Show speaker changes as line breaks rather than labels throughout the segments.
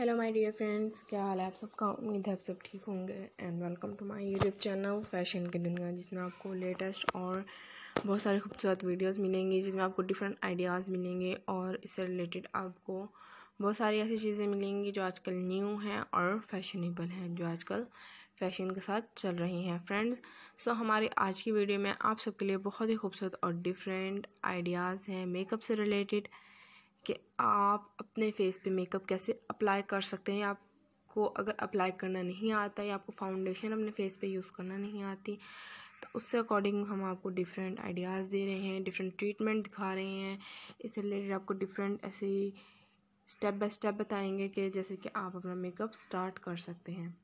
hello my dear friends क्या हाल है आप सबका उम्मीद है आप सब ठीक होंगे and welcome to my YouTube channel fashion की दुनिया जिसमें आपको लेटेस्ट और बहुत सारे खूबसूरत वीडियोस मिलेंगी जिसमें आपको डिफरेंट आइडियाज़ मिलेंगे और इससे रिलेटेड आपको बहुत सारी ऐसी चीज़ें मिलेंगी जो आजकल न्यू हैं और फैशनेबल हैं जो आजकल फैशन के साथ चल रही हैं फ्रेंड्स सो हमारी आज की वीडियो में आप सबके लिए बहुत ही खूबसूरत और डिफरेंट आइडियाज़ हैं मेकअप से रिलेटेड कि आप अपने फेस पे मेकअप कैसे अप्लाई कर सकते हैं आपको अगर अप्लाई करना नहीं आता या आपको फाउंडेशन अपने फेस पे यूज़ करना नहीं आती तो उससे अकॉर्डिंग हम आपको डिफरेंट आइडियाज़ दे रहे हैं डिफरेंट ट्रीटमेंट दिखा रहे हैं इससे रिलेटेड आपको डिफरेंट ऐसे स्टेप बाय स्टेप बताएंगे कि जैसे कि आप अपना मेकअप स्टार्ट कर सकते हैं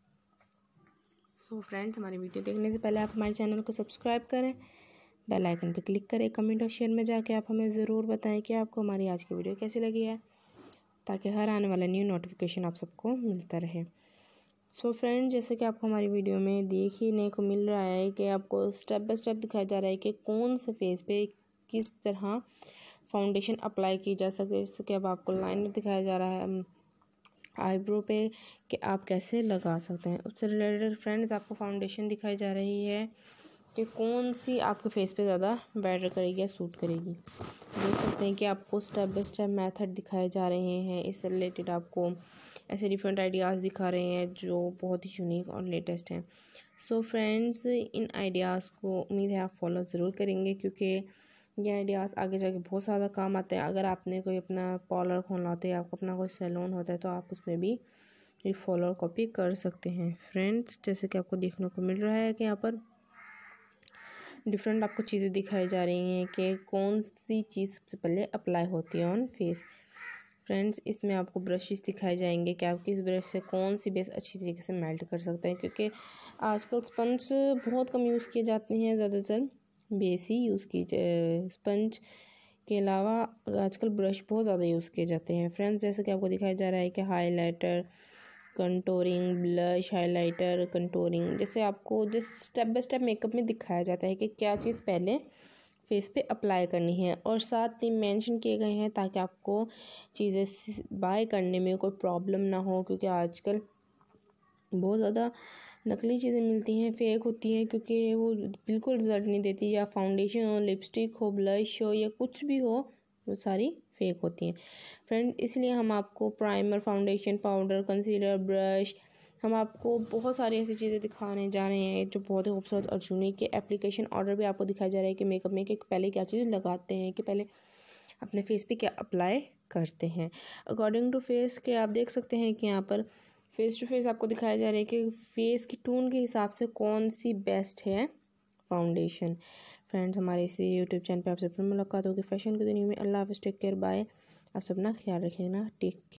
सो so फ्रेंड्स हमारी वीडियो देखने से पहले आप हमारे चैनल को सब्सक्राइब करें बेल आइकन पर क्लिक करें कमेंट और शेयर में जाके आप हमें ज़रूर बताएं कि आपको हमारी आज की वीडियो कैसी लगी है ताकि हर आने वाला न्यू नोटिफिकेशन आप सबको मिलता रहे सो so फ्रेंड जैसे कि आपको हमारी वीडियो में देखने को मिल रहा है कि आपको स्टेप बाय स्टेप दिखाया जा रहा है कि कौन से फेस पे किस तरह फाउंडेशन अप्लाई की जा सके जैसे कि अब आपको लाइन दिखाया जा रहा है आईब्रो पे कि आप कैसे लगा सकते हैं उससे रिलेटेड फ्रेंड्स आपको फाउंडेशन दिखाई जा रही है कि कौन सी आपके फेस पे ज़्यादा बेटर करेगी या सूट करेगी देख सकते हैं कि आपको स्टेप बाय स्टेप मेथड दिखाए जा रहे हैं इससे रिलेटेड आपको ऐसे डिफरेंट आइडियाज़ दिखा रहे हैं जो बहुत ही यूनिक और लेटेस्ट हैं सो फ्रेंड्स इन आइडियाज़ को उम्मीद है आप फॉलो ज़रूर करेंगे क्योंकि ये आइडियाज़ आगे जाके बहुत ज़्यादा काम आते हैं अगर आपने कोई अपना पॉलर खोलना होता है आपका अपना कोई सैलून होता है तो आप उसमें भी ये फॉलो कॉपी कर सकते हैं फ्रेंड्स जैसे कि आपको देखने को मिल रहा है कि यहाँ पर डिफरेंट आपको चीज़ें दिखाई जा रही हैं कि कौन सी चीज़ सबसे पहले अप्लाई होती है ऑन फेस फ्रेंड्स इसमें आपको ब्रशेस दिखाए जाएंगे कि आप किस ब्रश से कौन सी बेस अच्छी तरीके से मेल्ट कर सकते हैं क्योंकि आजकल स्पंज बहुत कम यूज़ किए जाते हैं ज़्यादातर बेस ही यूज़ की स्पंज के अलावा आजकल ब्रश बहुत ज़्यादा यूज़ किए जाते हैं फ्रेंड्स जैसे कि आपको दिखाया जा रहा है कि highlighter contouring blush highlighter contouring जैसे आपको जिस स्टेप बाय स्टेप मेकअप में दिखाया जाता है कि क्या चीज़ पहले फेस पे अप्लाई करनी है और साथ ही मेंशन किए गए हैं ताकि आपको चीज़ें बाय करने में कोई प्रॉब्लम ना हो क्योंकि आजकल बहुत ज़्यादा नकली चीज़ें मिलती हैं फेक होती हैं क्योंकि वो बिल्कुल रिज़ल्ट नहीं देती या फाउंडेशन हो लिपस्टिक हो ब्लश हो या कुछ भी हो वो सारी फेक होती हैं फ्रेंड इसलिए हम आपको primer foundation powder concealer brush हम आपको बहुत सारी ऐसी चीज़ें दिखाने जा रहे हैं जो बहुत ही खूबसूरत और यूनिक के एप्लीकेशन ऑर्डर भी आपको दिखाया जा रहा है कि मेकअप में कि पहले क्या चीज़ लगाते हैं कि पहले अपने फेस पे क्या अप्लाई करते हैं अकॉर्डिंग टू फेस के आप देख सकते हैं कि यहाँ पर फेस टू फेस आपको दिखाया जा रहा है कि फेस की टून के हिसाब से कौन सी बेस्ट है फाउंडेशन फ्रेंड्स हमारे इसी यूट्यूब चैनल पे आपसे फिर मुलाकात होगी फैशन की दुनिया में अल्लाह हाफ टेक केयर बाय आप सब ना ख्याल रखिएगा टेक